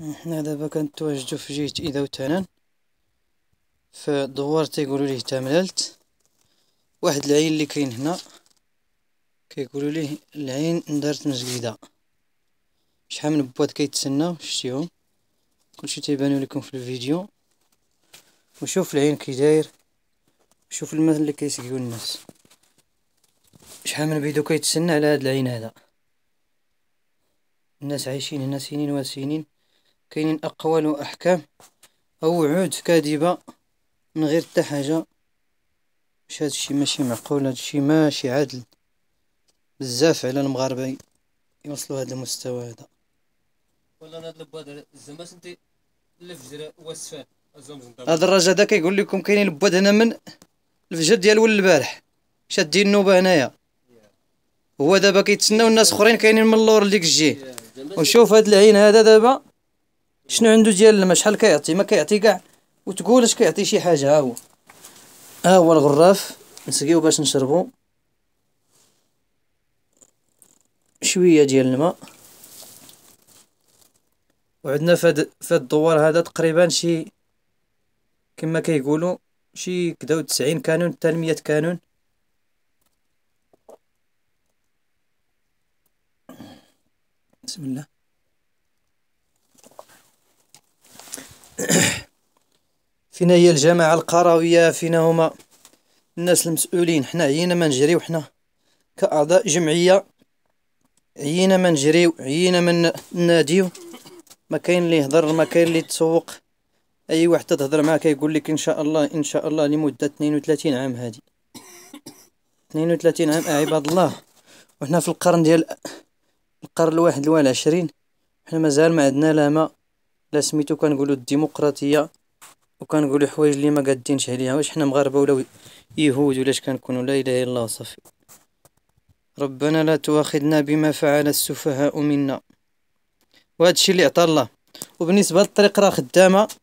حنا دابا كنتواجدو في جهة إذا وتنان في دوار تيقولوا ليه تملالت واحد العين اللي كاين هنا كيقولوا ليه العين دارت مسقيده شحال من بواط كيتسناو شتيهم كلشي تيبانو لكم في الفيديو وشوف العين كي داير شوف الماء اللي كيسقيو الناس شحال من بيدو كيتسنى على هاد العين هذا الناس عايشين هنا سنين وسنين كاينين اقوال واحكام او وعود كاذبه من غير حتى حاجه هذا هادشي ماشي معقول هادشي ماشي عادل بزاف على المغاربه يوصلوا هذا المستوى هذا ولا انا البواد زعما سنتي الفجر واسفان هذا الراجل هذا كيقول لكم كاينين البواد هنا من الفجر ديال ول البارح شادين النوبه هنايا هو دابا كيتسناو الناس اخرين كاينين من اللور اللي كجي وشوف هاد العين هذا دابا شنو عنده ديال الماء شحال كيعطي ما كيعطي كاع وتقول اش كيعطي شي حاجه ها هو ها هو الغراف نسقيو باش نشربو شويه ديال الماء وعندنا فهاد فهاد الدوار هذا تقريبا شي كما كيقولوا شي كدا تسعين كانون حتى مية كانون بسم الله فينا هي الجماعة القروية فينا هما الناس المسؤولين حنا عيينا ما نجريو حنا كأعضاء جمعية عيينا ما نجريو عيينا ما ناديو ما كاين اللي يهضر ما كاين اللي يتسوق اي واحد تهضر معاه كيقول لك ان شاء الله ان شاء الله لمده 32 عام هادي 32 عام عباد الله وحنا في القرن ديال القرن الواحد والعشرين حنا مازال ما عندنا لا ما لا سميتو كنقولوا الديمقراطيه وكنقولوا حوايج اللي ما قادينش عليها واش حنا مغاربه ولا يهود ولا اش كنكونوا لا اله الا الله صافي ربنا لا تواخذنا بما فعل السفهاء منا وهذا الشيء اللي عطى الله وبالنسبه للطريق راه خدامه